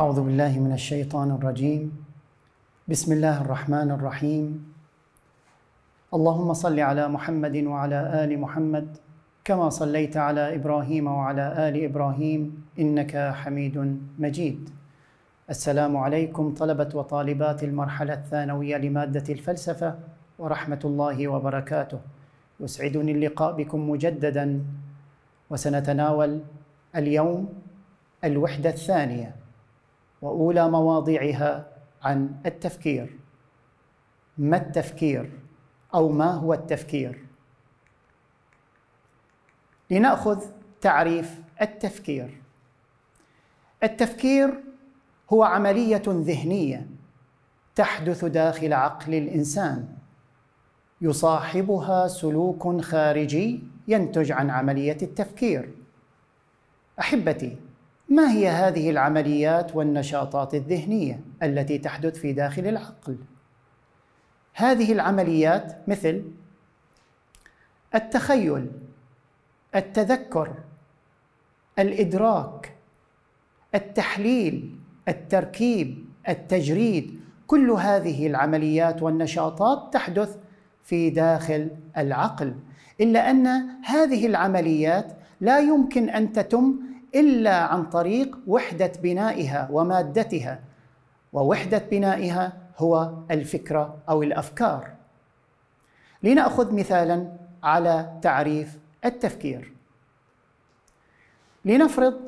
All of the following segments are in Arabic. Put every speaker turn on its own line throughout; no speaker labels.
أعوذ بالله من الشيطان الرجيم بسم الله الرحمن الرحيم اللهم صل على محمد وعلى آل محمد كما صليت على إبراهيم وعلى آل إبراهيم إنك حميد مجيد السلام عليكم طلبة وطالبات المرحلة الثانوية لمادة الفلسفة ورحمة الله وبركاته يسعدني اللقاء بكم مجددا وسنتناول اليوم الوحدة الثانية واولى مواضيعها عن التفكير ما التفكير او ما هو التفكير لناخذ تعريف التفكير التفكير هو عمليه ذهنيه تحدث داخل عقل الانسان يصاحبها سلوك خارجي ينتج عن عمليه التفكير احبتي ما هي هذه العمليات والنشاطات الذهنيه التي تحدث في داخل العقل هذه العمليات مثل التخيل التذكر الادراك التحليل التركيب التجريد كل هذه العمليات والنشاطات تحدث في داخل العقل الا ان هذه العمليات لا يمكن ان تتم الا عن طريق وحده بنائها ومادتها ووحده بنائها هو الفكره او الافكار لناخذ مثالا على تعريف التفكير لنفرض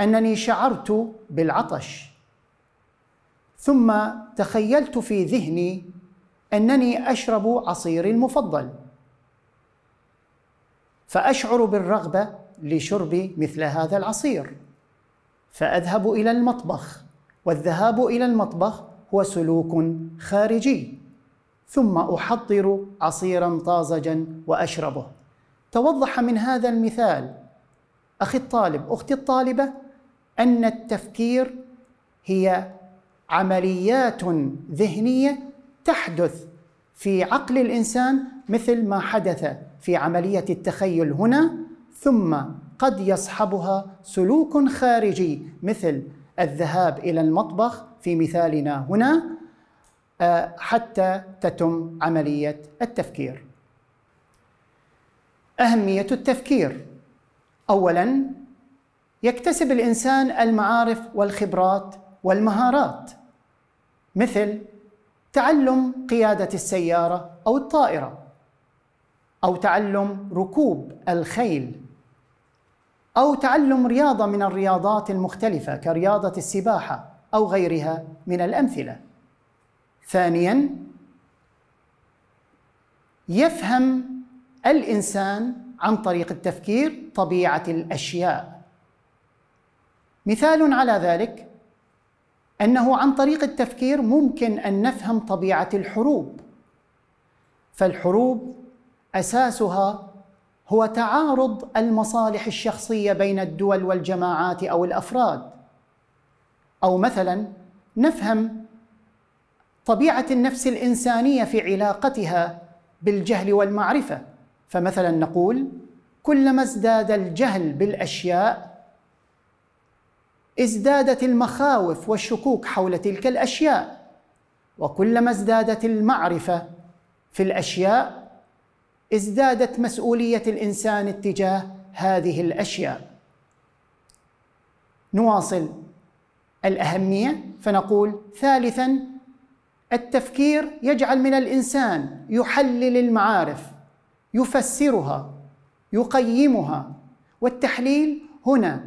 انني شعرت بالعطش ثم تخيلت في ذهني انني اشرب عصيري المفضل فاشعر بالرغبه لشرب مثل هذا العصير فاذهب الى المطبخ والذهاب الى المطبخ هو سلوك خارجي ثم احضر عصيرا طازجا واشربه توضح من هذا المثال اخي الطالب اختي الطالبه ان التفكير هي عمليات ذهنيه تحدث في عقل الانسان مثل ما حدث في عمليه التخيل هنا ثم قد يصحبها سلوك خارجي مثل الذهاب الى المطبخ في مثالنا هنا آه، حتى تتم عمليه التفكير. اهميه التفكير اولا يكتسب الانسان المعارف والخبرات والمهارات مثل تعلم قياده السياره او الطائره او تعلم ركوب الخيل او تعلم رياضه من الرياضات المختلفه كرياضه السباحه او غيرها من الامثله ثانيا يفهم الانسان عن طريق التفكير طبيعه الاشياء مثال على ذلك انه عن طريق التفكير ممكن ان نفهم طبيعه الحروب فالحروب اساسها هو تعارض المصالح الشخصيه بين الدول والجماعات او الافراد او مثلا نفهم طبيعه النفس الانسانيه في علاقتها بالجهل والمعرفه فمثلا نقول كلما ازداد الجهل بالاشياء ازدادت المخاوف والشكوك حول تلك الاشياء وكلما ازدادت المعرفه في الاشياء ازدادت مسؤوليه الانسان اتجاه هذه الاشياء نواصل الاهميه فنقول ثالثا التفكير يجعل من الانسان يحلل المعارف يفسرها يقيمها والتحليل هنا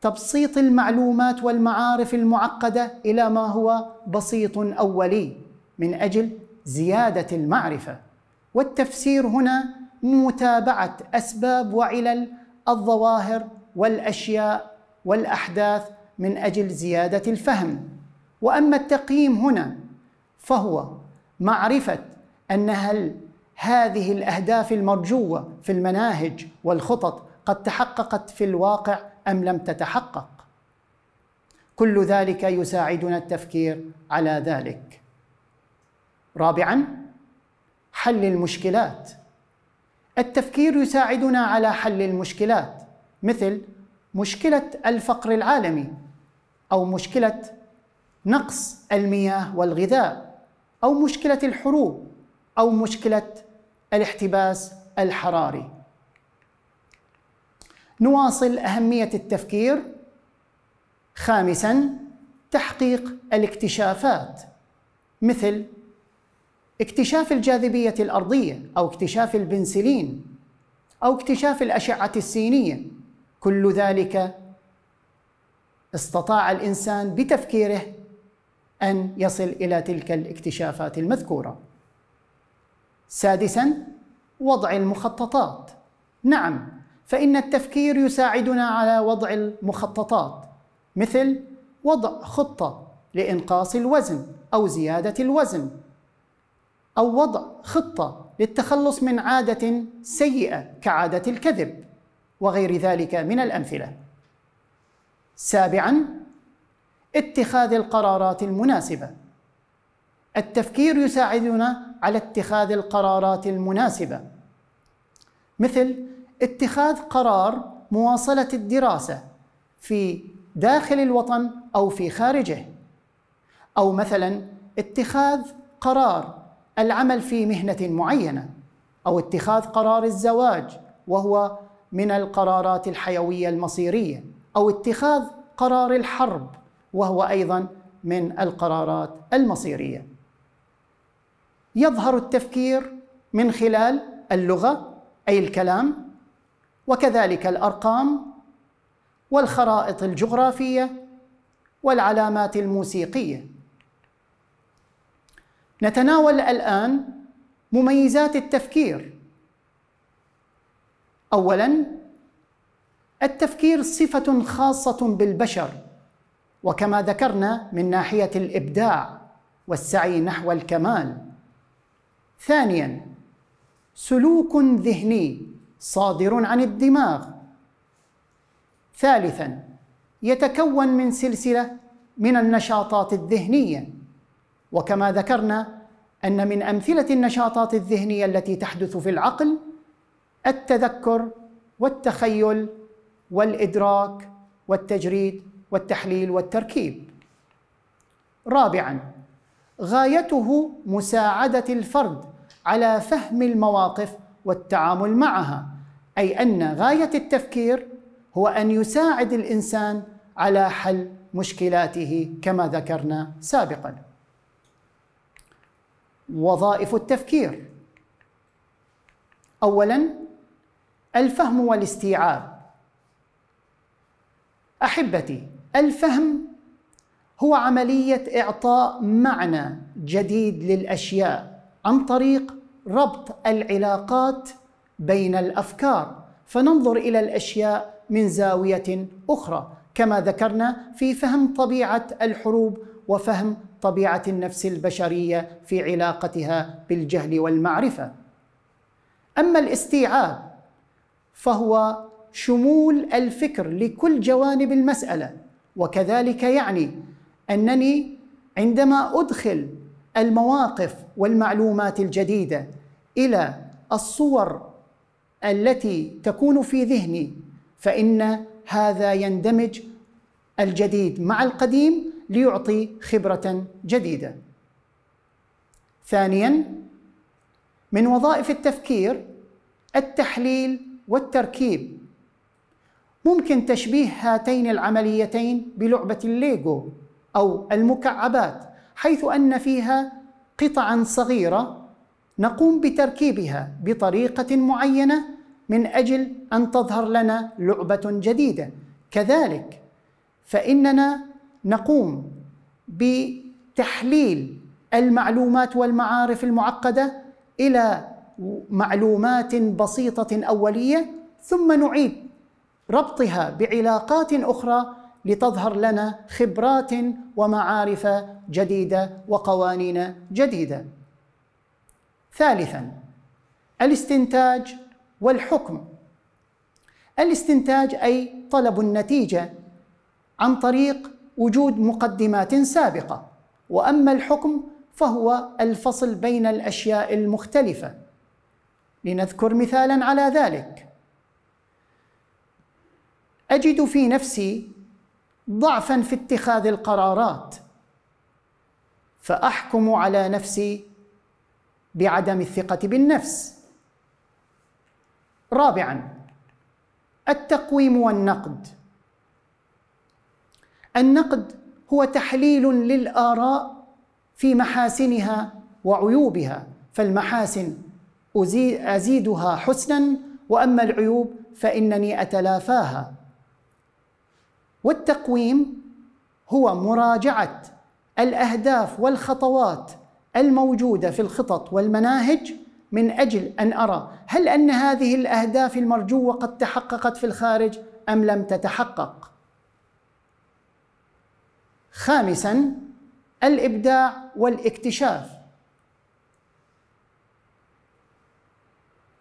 تبسيط المعلومات والمعارف المعقده الى ما هو بسيط اولي من اجل زياده المعرفه والتفسير هنا متابعة أسباب وعلل الظواهر والأشياء والأحداث من أجل زيادة الفهم وأما التقييم هنا فهو معرفة أن هل هذه الأهداف المرجوة في المناهج والخطط قد تحققت في الواقع أم لم تتحقق كل ذلك يساعدنا التفكير على ذلك رابعاً حل المشكلات التفكير يساعدنا على حل المشكلات مثل مشكله الفقر العالمي او مشكله نقص المياه والغذاء او مشكله الحروب او مشكله الاحتباس الحراري نواصل اهميه التفكير خامسا تحقيق الاكتشافات مثل اكتشاف الجاذبية الأرضية أو اكتشاف البنسلين أو اكتشاف الأشعة السينية كل ذلك استطاع الإنسان بتفكيره أن يصل إلى تلك الاكتشافات المذكورة سادساً وضع المخططات نعم فإن التفكير يساعدنا على وضع المخططات مثل وضع خطة لإنقاص الوزن أو زيادة الوزن أو وضع خطة للتخلص من عادة سيئة كعادة الكذب وغير ذلك من الأمثلة. سابعاً اتخاذ القرارات المناسبة. التفكير يساعدنا على اتخاذ القرارات المناسبة مثل اتخاذ قرار مواصلة الدراسة في داخل الوطن أو في خارجه أو مثلا اتخاذ قرار العمل في مهنة معينة أو اتخاذ قرار الزواج وهو من القرارات الحيوية المصيرية أو اتخاذ قرار الحرب وهو أيضا من القرارات المصيرية يظهر التفكير من خلال اللغة أي الكلام وكذلك الأرقام والخرائط الجغرافية والعلامات الموسيقيه نتناول الآن مميزات التفكير أولاً التفكير صفة خاصة بالبشر وكما ذكرنا من ناحية الإبداع والسعي نحو الكمال ثانياً سلوك ذهني صادر عن الدماغ ثالثاً يتكون من سلسلة من النشاطات الذهنية وكما ذكرنا أن من أمثلة النشاطات الذهنية التي تحدث في العقل التذكر والتخيل والإدراك والتجريد والتحليل والتركيب. رابعاً غايته مساعدة الفرد على فهم المواقف والتعامل معها، أي أن غاية التفكير هو أن يساعد الإنسان على حل مشكلاته كما ذكرنا سابقاً. وظائف التفكير اولا الفهم والاستيعاب احبتي الفهم هو عمليه اعطاء معنى جديد للاشياء عن طريق ربط العلاقات بين الافكار فننظر الى الاشياء من زاويه اخرى كما ذكرنا في فهم طبيعه الحروب وفهم طبيعه النفس البشريه في علاقتها بالجهل والمعرفه اما الاستيعاب فهو شمول الفكر لكل جوانب المساله وكذلك يعني انني عندما ادخل المواقف والمعلومات الجديده الى الصور التي تكون في ذهني فان هذا يندمج الجديد مع القديم ليعطي خبرة جديدة. ثانيا من وظائف التفكير التحليل والتركيب. ممكن تشبيه هاتين العمليتين بلعبة الليجو أو المكعبات حيث أن فيها قطعا صغيرة نقوم بتركيبها بطريقة معينة من أجل أن تظهر لنا لعبة جديدة. كذلك فإننا نقوم بتحليل المعلومات والمعارف المعقده الى معلومات بسيطه اوليه ثم نعيد ربطها بعلاقات اخرى لتظهر لنا خبرات ومعارف جديده وقوانين جديده ثالثا الاستنتاج والحكم الاستنتاج اي طلب النتيجه عن طريق وجود مقدمات سابقه واما الحكم فهو الفصل بين الاشياء المختلفه لنذكر مثالا على ذلك اجد في نفسي ضعفا في اتخاذ القرارات فاحكم على نفسي بعدم الثقه بالنفس رابعا التقويم والنقد النقد هو تحليل للآراء في محاسنها وعيوبها فالمحاسن أزيدها حسنا وأما العيوب فإنني أتلافاها والتقويم هو مراجعة الأهداف والخطوات الموجودة في الخطط والمناهج من أجل أن أرى هل أن هذه الأهداف المرجوة قد تحققت في الخارج أم لم تتحقق خامسا الابداع والاكتشاف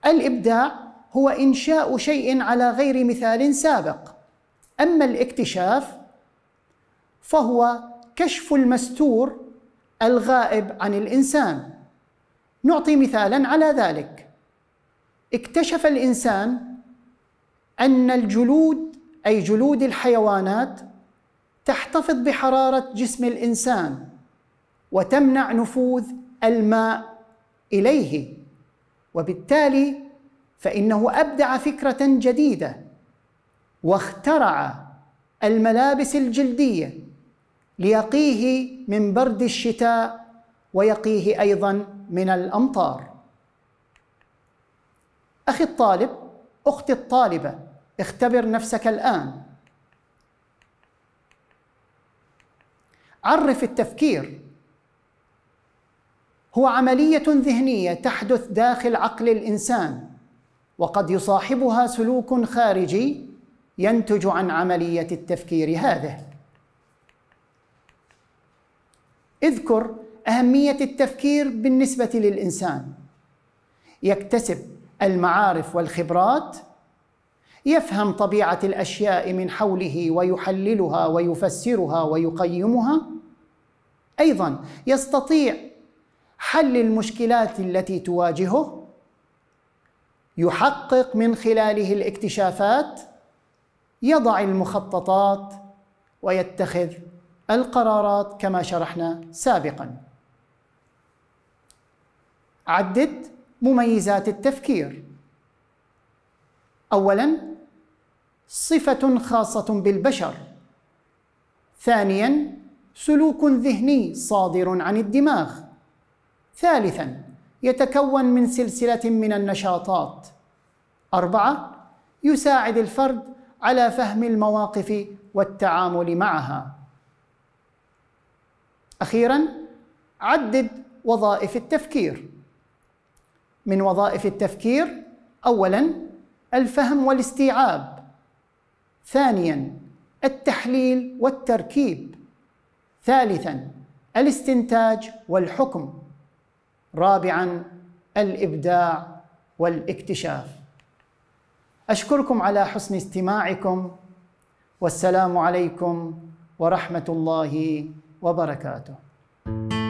الابداع هو انشاء شيء على غير مثال سابق اما الاكتشاف فهو كشف المستور الغائب عن الانسان نعطي مثالا على ذلك اكتشف الانسان ان الجلود اي جلود الحيوانات تحتفظ بحرارة جسم الإنسان وتمنع نفوذ الماء إليه وبالتالي فإنه أبدع فكرة جديدة واخترع الملابس الجلدية ليقيه من برد الشتاء ويقيه أيضا من الأمطار أخي الطالب أختي الطالبة اختبر نفسك الآن عرف التفكير هو عمليه ذهنيه تحدث داخل عقل الانسان وقد يصاحبها سلوك خارجي ينتج عن عمليه التفكير هذه اذكر اهميه التفكير بالنسبه للانسان يكتسب المعارف والخبرات يفهم طبيعه الاشياء من حوله ويحللها ويفسرها ويقيمها ايضا يستطيع حل المشكلات التي تواجهه يحقق من خلاله الاكتشافات يضع المخططات ويتخذ القرارات كما شرحنا سابقا عدد مميزات التفكير اولا صفه خاصه بالبشر ثانيا سلوك ذهني صادر عن الدماغ ثالثا يتكون من سلسله من النشاطات اربعه يساعد الفرد على فهم المواقف والتعامل معها اخيرا عدد وظائف التفكير من وظائف التفكير اولا الفهم والاستيعاب ثانيا التحليل والتركيب ثالثا الاستنتاج والحكم رابعا الابداع والاكتشاف اشكركم على حسن استماعكم والسلام عليكم ورحمه الله وبركاته